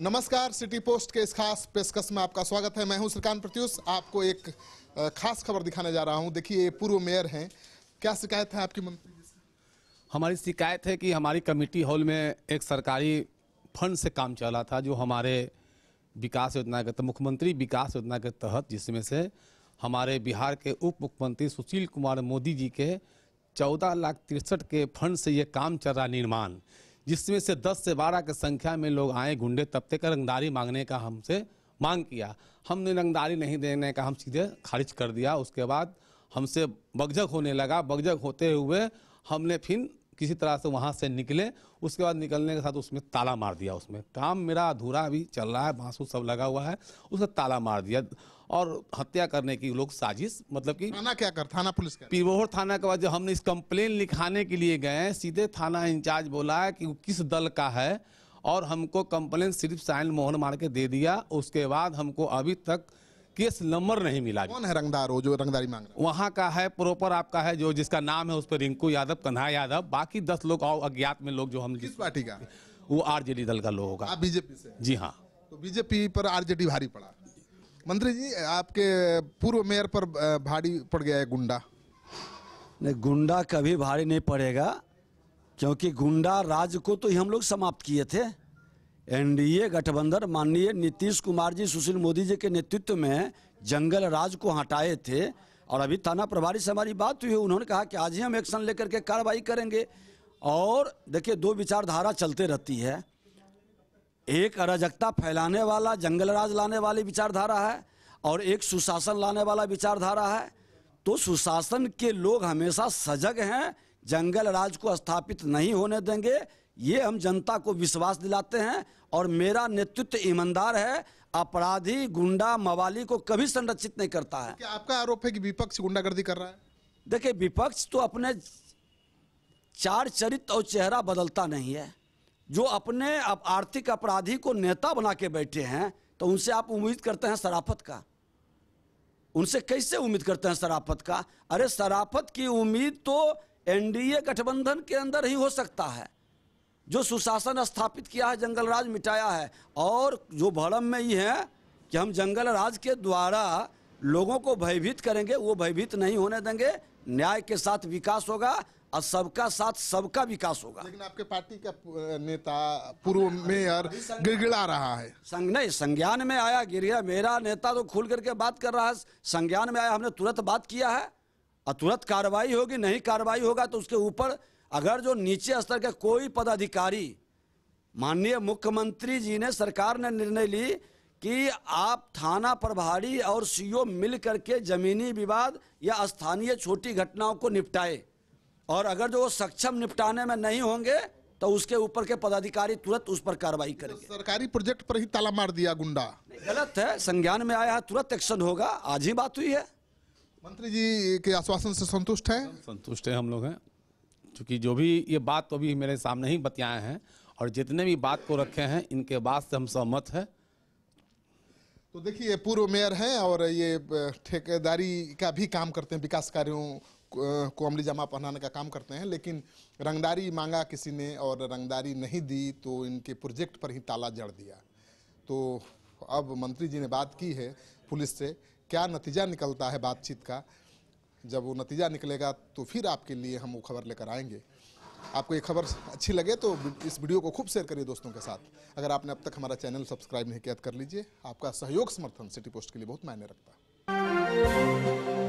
नमस्कार city post के इस खास पेशकश में आपका स्वागत है मैं हूं श्रीकांत प्रत्युष आपको एक खास खबर दिखाने जा रहा हूं देखिए ये पूर्व मेयर हैं क्या शिकायत है आपकी मंत्री हमारी शिकायत है कि हमारी कमेटी हॉल में एक सरकारी फंड से काम चल रहा था जो हमारे विकास योजना के तहत मुख्यमंत्री विकास योजना के तहत जिसमें से हमारे बिहार के उप मुख्यमंत्री सुशील कुमार मोदी जी के चौदह लाख तिरसठ के फंड से ये काम चल रहा निर्माण जिसमें से 10 से 12 के संख्या में लोग आए गुंडे तपते का रंगदारी मांगने का हमसे मांग किया हमने रंगदारी नहीं देने का हम सीधे खारिज कर दिया उसके बाद हमसे बगजग होने लगा बगजग होते हुए हमने फिर किसी तरह से वहाँ से निकले उसके बाद निकलने के साथ उसमें ताला मार दिया उसमें काम मेरा अधूरा अभी चल रहा है बांसू सब लगा हुआ है उसे ताला मार दिया और हत्या करने की लोग साजिश मतलब कि थाना क्या कर थाना पुलिस कर पिबोहर थाना के बाद जब हमने इस कंप्लेन लिखाने के लिए गए सीधे थाना इंचार्ज बोला है कि किस दल का है और हमको कंप्लेन सिर्फ साइन मोहन मार के दे दिया उसके बाद हमको अभी तक केस नंबर नहीं मिला कौन है रंगदार वो जो रंगदारी मांग रहा वहाँ का है प्रॉपर आपका है जो जिसका नाम है उस पर रिंकू यादव कन्हा यादव बाकी दस लोग और अज्ञात में लोग जो हम किस पार्टी का वो आरजेडी दल का लोग होगा बीजेपी से जी हाँ तो बीजेपी पर आरजेडी भारी पड़ा मंत्री जी आपके पूर्व मेयर पर भारी पड़ गया है गुंडा नहीं गुंडा कभी भारी नहीं पड़ेगा क्योंकि गुंडा राज को तो हम लोग समाप्त किए थे एनडीए गठबंधन माननीय नीतीश कुमार जी सुशील मोदी जी के नेतृत्व में जंगल राज को हटाए थे और अभी थाना प्रभारी से हमारी बात हुई उन्होंने कहा कि आज ही हम एक्शन लेकर के कार्रवाई करेंगे और देखिए दो विचारधारा चलते रहती है एक अराजकता फैलाने वाला जंगलराज लाने वाली विचारधारा है और एक सुशासन लाने वाला विचारधारा है तो सुशासन के लोग हमेशा सजग हैं जंगल राज को स्थापित नहीं होने देंगे ये हम जनता को विश्वास दिलाते हैं और मेरा नेतृत्व ईमानदार है अपराधी गुंडा मवाली को कभी संरक्षित नहीं करता है क्या आपका आरोप है कि विपक्ष गुंडागर्दी कर रहा है देखिए विपक्ष तो अपने चार चरित्र और चेहरा बदलता नहीं है जो अपने आप आर्थिक अपराधी को नेता बना के बैठे हैं तो उनसे आप उम्मीद करते हैं सराफत का उनसे कैसे उम्मीद करते हैं सराफत का अरे सराफत की उम्मीद तो एनडीए गठबंधन के अंदर ही हो सकता है जो सुशासन स्थापित किया है जंगल राज मिटाया है और जो भड़म में ये है कि हम जंगल राज के द्वारा लोगों को भयभीत करेंगे वो भयभीत नहीं होने देंगे न्याय के साथ विकास होगा और सबका साथ सबका विकास होगा लेकिन आपके पार्टी का नेता पूर्व मेयर गिड़गिड़ा रहा है संग नहीं संज्ञान में आया गिरगिड़ा मेरा नेता तो खुल करके बात कर रहा है संज्ञान में आया हमने तुरंत बात किया है और तुरंत कार्रवाई होगी नहीं कार्रवाई होगा तो उसके ऊपर अगर जो नीचे स्तर के कोई पदाधिकारी माननीय मुख्यमंत्री जी ने सरकार ने निर्णय ली कि आप थाना प्रभारी और सीओ मिल करके जमीनी विवाद या स्थानीय छोटी घटनाओं को निपटाए और अगर जो वो सक्षम निपटाने में नहीं होंगे तो उसके ऊपर के पदाधिकारी तुरंत उस पर कार्रवाई करेंगे तो सरकारी प्रोजेक्ट पर ही ताला मार दिया गुंडा गलत है संज्ञान में आया है तुरंत एक्शन होगा आज ही बात हुई है मंत्री जी के आश्वासन से संतुष्ट है संतुष्ट है हम लोग हैं क्योंकि जो भी ये बात तो अभी मेरे सामने ही बतियाए हैं और जितने भी बात को रखे हैं इनके बाद से हम सहमत हैं तो देखिए ये पूर्व मेयर हैं और ये ठेकेदारी का भी काम करते हैं विकास कार्यों को अमली जमा पहनाने का काम करते हैं लेकिन रंगदारी मांगा किसी ने और रंगदारी नहीं दी तो इनके प्रोजेक्ट पर ही ताला जड़ दिया तो अब मंत्री जी ने बात की है पुलिस से क्या नतीजा निकलता है बातचीत का जब वो नतीजा निकलेगा तो फिर आपके लिए हम वो खबर लेकर आएंगे आपको ये खबर अच्छी लगे तो इस वीडियो को खूब शेयर करिए दोस्तों के साथ अगर आपने अब तक हमारा चैनल सब्सक्राइब नहीं किया तो कर लीजिए आपका सहयोग समर्थन सिटी पोस्ट के लिए बहुत मायने रखता है